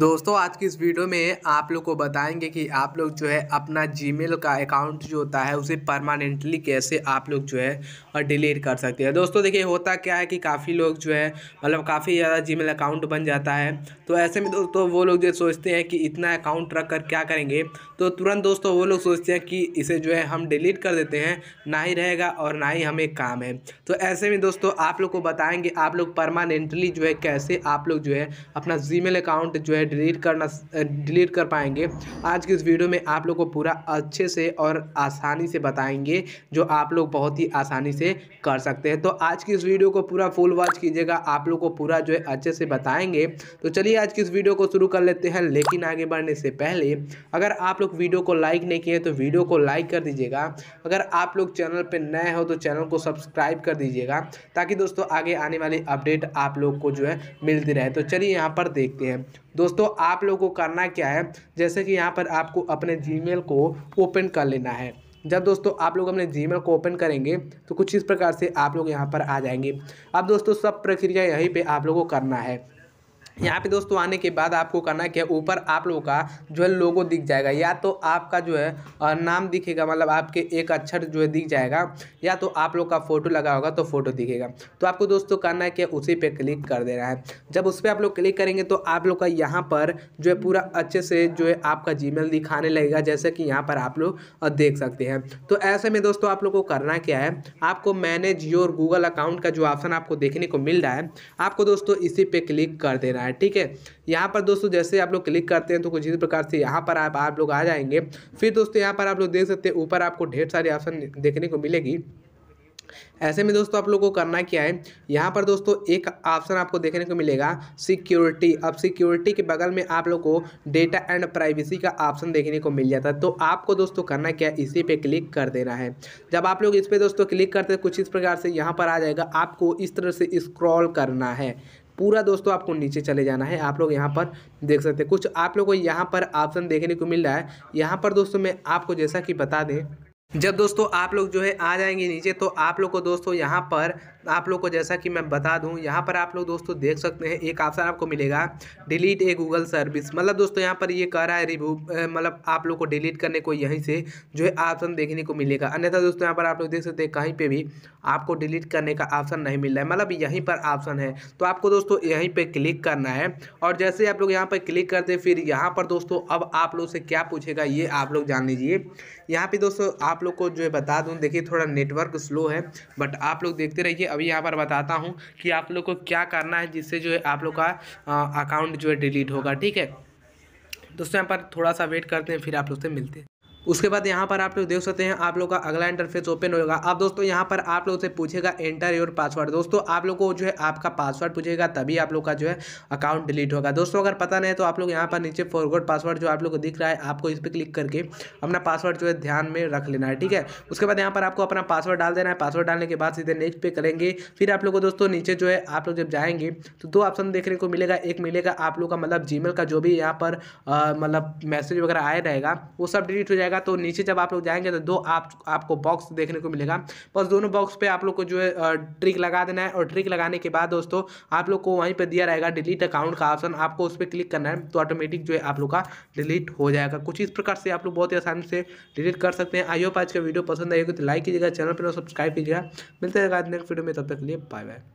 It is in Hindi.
दोस्तों आज की इस वीडियो में आप लोग को बताएंगे कि आप लोग जो है अपना जीमेल का अकाउंट जो होता है उसे परमानेंटली कैसे आप लोग जो है डिलीट कर सकते हैं दोस्तों देखिए होता क्या है कि काफ़ी लोग जो है मतलब काफ़ी ज़्यादा जीमेल अकाउंट बन जाता है तो ऐसे में दोस्तों वो लोग जो सोचते हैं कि इतना अकाउंट रख कर क्या करेंगे तो तुरंत दोस्तों वो लोग सोचते हैं कि इसे जो है हम डिलीट कर देते हैं ना ही रहेगा और ना ही हमें काम है तो ऐसे में दोस्तों आप लोग को बताएँगे आप लोग परमानेंटली जो है कैसे आप लोग जो है अपना जी अकाउंट जो है डिलीट करना डिलीट कर पाएंगे आज की इस वीडियो में आप लोग को पूरा अच्छे से और आसानी से बताएंगे जो आप लोग बहुत ही आसानी से कर सकते हैं तो आज की इस वीडियो को पूरा फुल वॉच कीजिएगा आप लोग को पूरा जो है अच्छे से बताएंगे तो चलिए आज की इस वीडियो को शुरू कर लेते हैं लेकिन आगे बढ़ने से पहले अगर आप लोग वीडियो को लाइक नहीं किए तो वीडियो को लाइक कर दीजिएगा अगर आप लोग चैनल पर नए हो तो चैनल को सब्सक्राइब कर दीजिएगा ताकि दोस्तों आगे आने वाली अपडेट आप लोग को जो है मिलती रहे तो चलिए यहाँ पर देखते हैं दोस्तों आप लोगों को करना क्या है जैसे कि यहाँ पर आपको अपने जीमेल को ओपन कर लेना है जब दोस्तों आप लोग अपने जीमेल को ओपन करेंगे तो कुछ इस प्रकार से आप लोग यहाँ पर आ जाएंगे अब दोस्तों सब प्रक्रिया यहीं पे आप लोगों को करना है यहाँ पे दोस्तों आने के बाद आपको करना क्या ऊपर आप लोगों का जो है लोगो दिख जाएगा या तो आपका जो है नाम दिखेगा मतलब आपके एक अक्षर जो है दिख जाएगा या तो आप लोग का फोटो लगा होगा तो फोटो दिखेगा तो आपको दोस्तों करना है क्या उसी पे क्लिक कर देना है जब उस पर आप लोग क्लिक करेंगे तो आप लोग का यहाँ पर जो है पूरा अच्छे से जो है आपका जी दिखाने लगेगा जैसे कि यहाँ पर आप लोग देख सकते हैं तो ऐसे में दोस्तों आप लोग को करना क्या है आपको मैनेज योर गूगल अकाउंट का जो ऑप्शन आपको देखने को मिल रहा है आपको दोस्तों इसी पे क्लिक कर देना है है ठीक है यहाँ पर दोस्तों जैसे आप लोग क्लिक करते हैं तो कुछ इसी प्रकार से यहाँ पर आप आप लोग आ जाएंगे फिर दोस्तों यहाँ पर आप लोग देख सकते हैं ऊपर आपको ढेर सारे ऑप्शन देखने को मिलेगी ऐसे में दोस्तों आप लोगों को करना क्या है यहाँ पर दोस्तों एक ऑप्शन आपको देखने को मिलेगा सिक्योरिटी अब सिक्योरिटी के बगल में आप लोगों को डेटा एंड प्राइवेसी का ऑप्शन देखने को मिल जाता है तो आपको दोस्तों करना क्या है इसी पे क्लिक कर देना है जब आप लोग इस पे दोस्तों क्लिक करते हैं कुछ इस प्रकार से यहाँ पर आ जाएगा आपको इस तरह से स्क्रॉल करना है पूरा दोस्तों आपको नीचे चले जाना है आप लोग यहाँ पर देख सकते हैं कुछ आप लोग को यहाँ पर ऑप्शन देखने को मिल रहा है यहाँ पर दोस्तों मैं आपको जैसा कि बता दें जब दोस्तों आप लोग जो है आ जाएंगे नीचे तो आप लोग को दोस्तों यहाँ पर आप लोग को जैसा कि मैं बता दूँ यहाँ पर आप लोग दोस्तों देख सकते हैं एक ऑप्शन आपको मिलेगा डिलीट ए गूगल सर्विस मतलब दोस्तों यहाँ पर ये कह रहा है रिव्यू मतलब आप लोग को डिलीट करने को यहीं से जो है ऑप्शन देखने को मिलेगा अन्यथा दोस्तों यहाँ पर आप लोग देख सकते हैं कहीं पर भी आपको डिलीट करने का ऑप्शन नहीं मिल रहा है मतलब यहीं पर ऑप्शन है तो आपको दोस्तों यहीं पर क्लिक करना है और जैसे आप लोग यहाँ पर क्लिक करते फिर यहाँ पर दोस्तों अब आप लोग से क्या पूछेगा ये आप लोग जान लीजिए यहाँ पर दोस्तों आप आप लोग को जो है बता दूँ देखिए थोड़ा नेटवर्क स्लो है बट आप लोग देखते रहिए अभी यहाँ पर बताता हूँ कि आप लोग को क्या करना है जिससे जो है आप लोग का अकाउंट जो है डिलीट होगा ठीक है दोस्तों यहाँ पर थोड़ा सा वेट करते हैं फिर आप लोग से मिलते हैं उसके बाद यहाँ पर आप लोग देख सकते हैं आप लोग का अगला इंटरफेस ओपन होगा अब दोस्तों यहाँ पर आप लोग से पूछेगा एंटर योर पासवर्ड दोस्तों आप लोग को जो है आपका पासवर्ड पूछेगा तभी आप लोग का जो है अकाउंट डिलीट होगा दोस्तों अगर पता नहीं है तो आप लोग यहाँ पर नीचे फॉरवर्ड पासवर्ड जो आप लोग को दिख रहा है आपको इस पर क्लिक करके अपना पासवर्ड जो है ध्यान में रख लेना है ठीक है उसके बाद यहाँ पर आपको अपना पासवर्ड डाल देना है पासवर्ड डालने के बाद सीधे नेक्स्ट पे करेंगे फिर आप लोग को दोस्तों नीचे जो है आप लोग जब जाएंगे तो दो ऑप्शन देखने को मिलेगा एक मिलेगा आप लोग का मतलब जी का जो भी यहाँ पर मतलब मैसेज वगैरह आया रहेगा वो सब डिलीट हो जाएगा जाएगा तो नीचे जब आप लोग जाएंगे तो दो आप आपको बॉक्स देखने को मिलेगा बस दोनों बॉक्स पे आप लोग को जो है ट्रिक लगा देना है और ट्रिक लगाने के बाद दोस्तों आप लोग को वहीं पर दिया रहेगा डिलीट अकाउंट का ऑप्शन आपको उस पर क्लिक करना है तो ऑटोमेटिक जो है आप लोग का डिलीट हो जाएगा कुछ इस प्रकार से आप लोग बहुत ही आसान से डिलीट कर सकते हैं आई होप आज का वीडियो पसंद आएगी तो लाइक कीजिएगा चैनल पर सब्सक्राइब कीजिएगा मिलते रहेगा नेक्स्ट वीडियो में तब तक के लिए बाय बाय